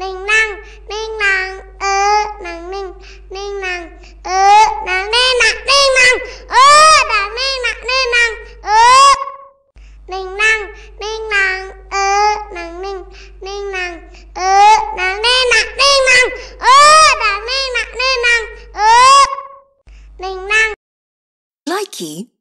นิ่งนั่งนิ่งนางเออนังนิ่งนิ่งนางเออนังนิ่งนักนิ่งนางเออนังนิ่งนักนิ่งนางเออนิ่งนั่งนิ่งนางเออนังนิ่งนิ่งนางเออนังนิ่งนักนิ่งนางเออนังนิ่งนักนิ่งนางเออนิ่งนั่ง Likey